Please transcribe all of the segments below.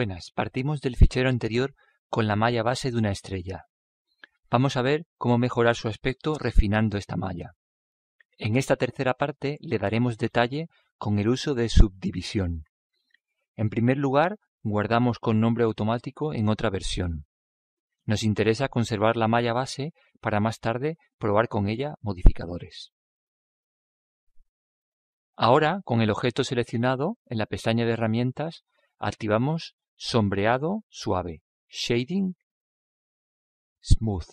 Buenas, partimos del fichero anterior con la malla base de una estrella. Vamos a ver cómo mejorar su aspecto refinando esta malla. En esta tercera parte le daremos detalle con el uso de subdivisión. En primer lugar, guardamos con nombre automático en otra versión. Nos interesa conservar la malla base para más tarde probar con ella modificadores. Ahora, con el objeto seleccionado, en la pestaña de herramientas, activamos Sombreado suave. Shading smooth.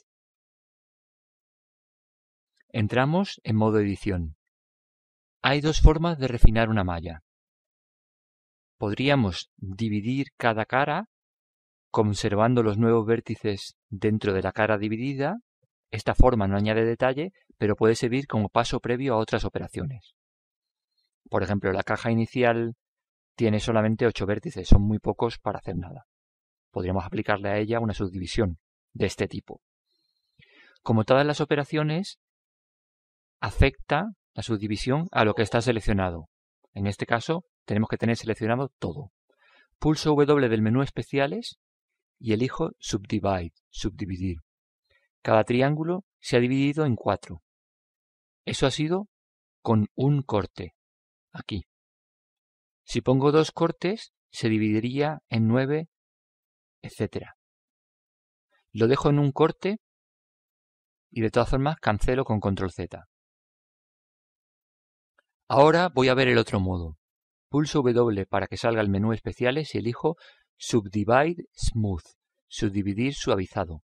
Entramos en modo edición. Hay dos formas de refinar una malla. Podríamos dividir cada cara conservando los nuevos vértices dentro de la cara dividida. Esta forma no añade detalle, pero puede servir como paso previo a otras operaciones. Por ejemplo, la caja inicial tiene solamente ocho vértices, son muy pocos para hacer nada. Podríamos aplicarle a ella una subdivisión de este tipo. Como todas las operaciones, afecta la subdivisión a lo que está seleccionado. En este caso, tenemos que tener seleccionado todo. Pulso W del menú especiales y elijo Subdivide, subdividir. Cada triángulo se ha dividido en cuatro. Eso ha sido con un corte, aquí. Si pongo dos cortes, se dividiría en nueve, etc. Lo dejo en un corte y de todas formas cancelo con control Z. Ahora voy a ver el otro modo. Pulso W para que salga el menú especiales y elijo Subdivide Smooth, subdividir suavizado.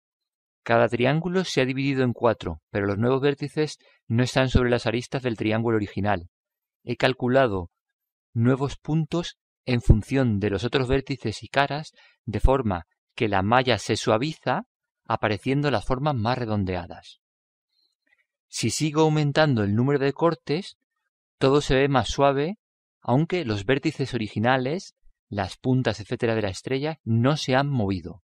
Cada triángulo se ha dividido en cuatro, pero los nuevos vértices no están sobre las aristas del triángulo original. He calculado nuevos puntos en función de los otros vértices y caras, de forma que la malla se suaviza, apareciendo las formas más redondeadas. Si sigo aumentando el número de cortes, todo se ve más suave, aunque los vértices originales, las puntas, etcétera, de la estrella no se han movido.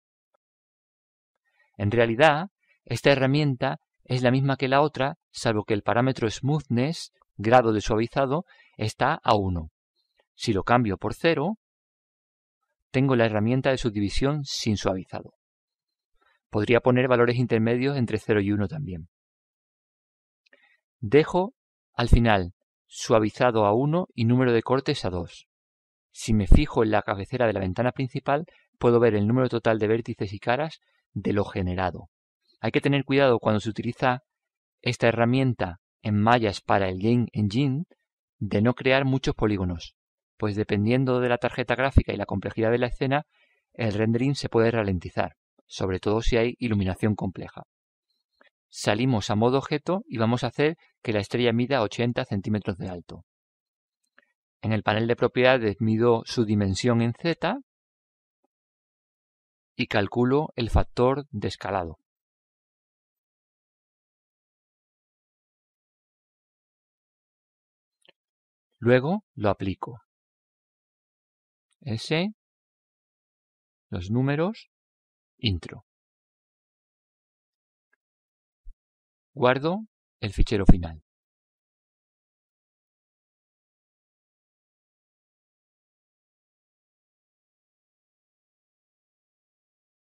En realidad, esta herramienta es la misma que la otra, salvo que el parámetro smoothness, grado de suavizado, está a 1. Si lo cambio por 0, tengo la herramienta de subdivisión sin suavizado. Podría poner valores intermedios entre 0 y 1 también. Dejo al final suavizado a 1 y número de cortes a 2. Si me fijo en la cabecera de la ventana principal, puedo ver el número total de vértices y caras de lo generado. Hay que tener cuidado cuando se utiliza esta herramienta en mallas para el Game Engine de no crear muchos polígonos pues dependiendo de la tarjeta gráfica y la complejidad de la escena, el rendering se puede ralentizar, sobre todo si hay iluminación compleja. Salimos a modo objeto y vamos a hacer que la estrella mida 80 centímetros de alto. En el panel de propiedades mido su dimensión en Z y calculo el factor de escalado. Luego lo aplico. S, los números, intro. Guardo el fichero final.